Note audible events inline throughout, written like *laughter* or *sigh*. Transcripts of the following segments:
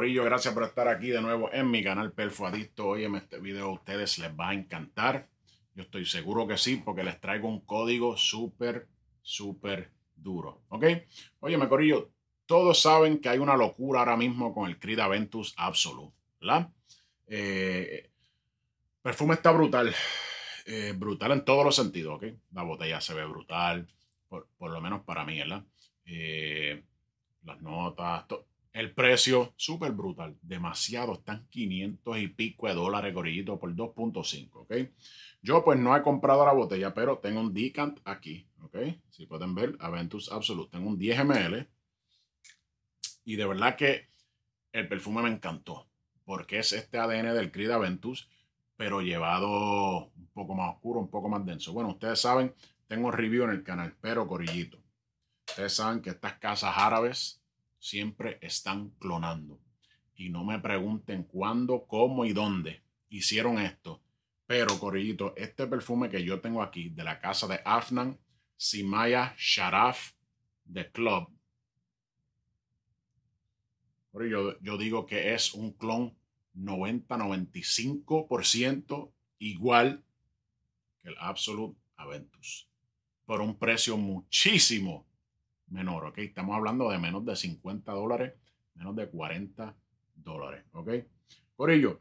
Corillo, gracias por estar aquí de nuevo en mi canal Perfuadicto. Oye, en este video a ustedes les va a encantar. Yo estoy seguro que sí, porque les traigo un código súper, súper duro. ¿Ok? me Corillo, todos saben que hay una locura ahora mismo con el Creed Aventus Absolute, la eh, perfume está brutal. Eh, brutal en todos los sentidos, ¿ok? La botella se ve brutal, por, lo menos para mí, ¿verdad? Eh, las notas, el precio súper brutal, demasiado, están 500 y pico de dólares, gorillito, por 2.5, ¿ok? Yo pues no he comprado la botella, pero tengo un decant aquí, ¿ok? Si pueden ver, Aventus Absolute, tengo un 10 ml. Y de verdad que el perfume me encantó, porque es este ADN del Creed Aventus, pero llevado un poco más oscuro, un poco más denso. Bueno, ustedes saben, tengo un review en el canal, pero gorillito. Ustedes saben que estas casas árabes siempre están clonando. Y no me pregunten cuándo, cómo y dónde hicieron esto. Pero, Corillito, este perfume que yo tengo aquí de la casa de Afnan, Simaya Sharaf de Club. Yo, yo digo que es un clon 90-95% igual que el Absolute Aventus. Por un precio muchísimo menor, ¿ok? Estamos hablando de menos de 50 dólares, menos de 40 dólares, ¿ok? Por ello,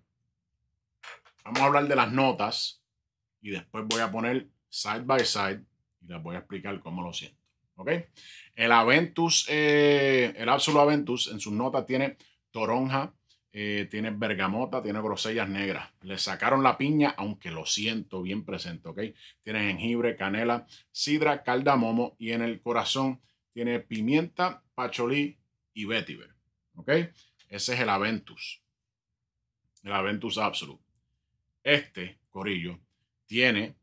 vamos a hablar de las notas y después voy a poner side by side y les voy a explicar cómo lo siento, ¿ok? El Aventus, eh, el Absolute Aventus en sus notas tiene toronja, eh, tiene bergamota, tiene grosellas negras. Le sacaron la piña, aunque lo siento bien presente, ¿ok? Tiene jengibre, canela, sidra, cardamomo y en el corazón tiene pimienta, pacholí y vetiver. ¿Ok? Ese es el Aventus. El Aventus Absolute. Este corillo tiene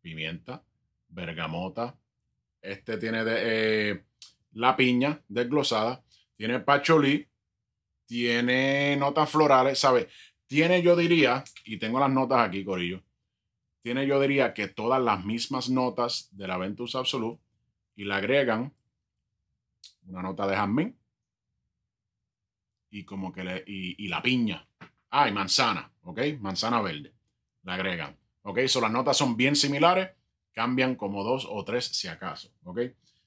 pimienta, bergamota. Este tiene eh, la piña desglosada. Tiene pacholí. Tiene notas florales. sabe, Tiene, yo diría, y tengo las notas aquí, corillo. Tiene, yo diría, que todas las mismas notas del Aventus Absolute y la agregan una nota de jazmín y como que le, y, la piña. Ah, y manzana, ¿ok? Manzana verde. La agregan. ¿Ok? So las notas son bien similares, cambian como dos o tres si acaso, ¿ok?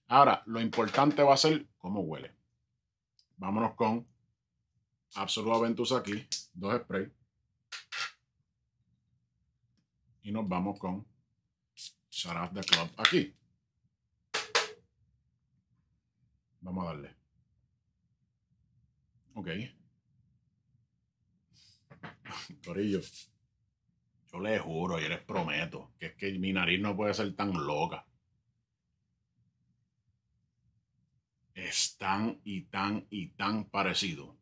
Ahora, lo importante va a ser cómo huele. Vámonos con Absolute Ventus aquí, dos sprays. Y nos vamos con Sharaf the Club aquí. Vamos a darle. Ok. *laughs* Corillo, yo les juro, y les prometo que es que mi nariz no puede ser tan loca. Es tan y tan y tan parecido.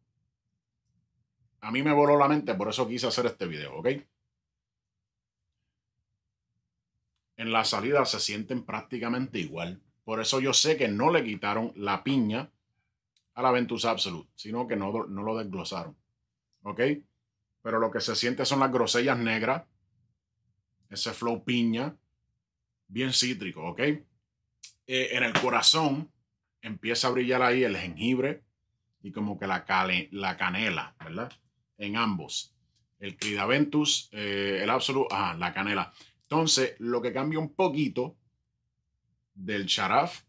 A mí me voló la mente, por eso quise hacer este video, ¿ok? En la salida se sienten prácticamente igual. Por eso yo sé que no le quitaron la piña a la Ventus Absolute, sino que no, lo desglosaron. ¿Ok? Pero lo que se siente son las grosellas negras, ese flow piña, bien cítrico, ¿ok? Eh, en el corazón empieza a brillar ahí el jengibre y como que la, cale, la canela, ¿verdad? En ambos. El Clidaventus, Ventus, eh, el Absolute, ah la canela. Entonces, lo que cambia un poquito del Charaf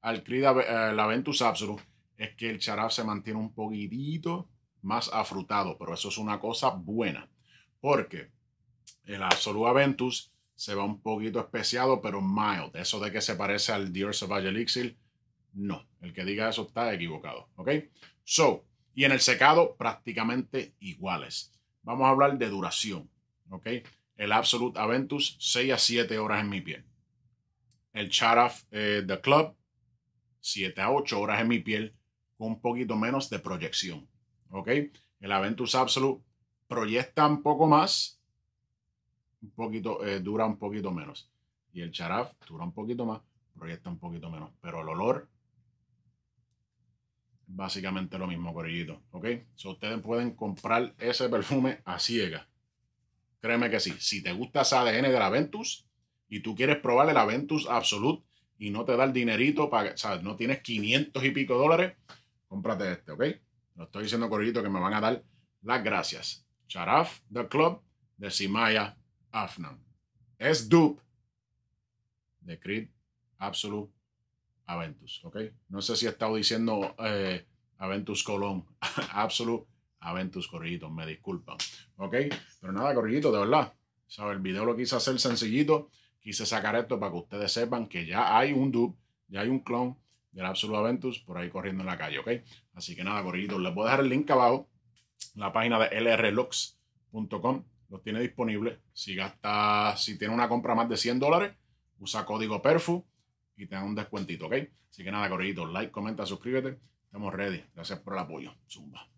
al Creed eh, Aventus aventus Absolute es que el Charaf se mantiene un poquitito más afrutado, pero eso es una cosa buena, porque el Absolute Aventus se va un poquito especiado, pero mild. Eso de que se parece al Dior Savage Elixir, no. El que diga eso está equivocado, ¿ok? So, y en el secado prácticamente iguales. Vamos a hablar de duración, ¿ok? El Absolute Aventus, 6 a 7 horas en mi piel el Charaf eh, The Club, 7 a 8 horas en mi piel, con un poquito menos de proyección. ¿Ok? El Aventus Absolute proyecta un poco más, un poquito, eh, dura un poquito menos. Y el Charaf dura un poquito más, proyecta un poquito menos. Pero el olor, básicamente lo mismo, corillito. ¿Ok? So, ustedes pueden comprar ese perfume a ciega. Créeme que sí. Si te gusta esa ADN de la Aventus y tú quieres probar el Aventus Absolute y no te da el dinerito para, ¿sabes? No tienes 500 y pico dólares, cómprate este, ¿ok? Lo estoy diciendo corrido que me van a dar las gracias. Sharaf, The Club, de Simaya Afnan. Es dupe de Creed Absolute Aventus, ¿ok? No sé si he estado diciendo eh, Aventus Colón, *laughs* Absolute Aventus Corrillito, me disculpan, ¿ok? Pero nada, corrito de verdad, ¿sabes? El video lo quise hacer sencillito quise sacar esto para que ustedes sepan que ya hay un dupe, ya hay un clon del Absolute Aventus por ahí corriendo en la calle, ¿ok? Así que nada, gorillitos, les voy a dejar el link abajo, la página de lrlocks.com, los tiene disponible. Si gasta, si tiene una compra más de 100 dólares, usa código PERFU y te da un descuentito, ¿ok? Así que nada, gorillitos, like, comenta, suscríbete, estamos ready. Gracias por el apoyo. Zumba.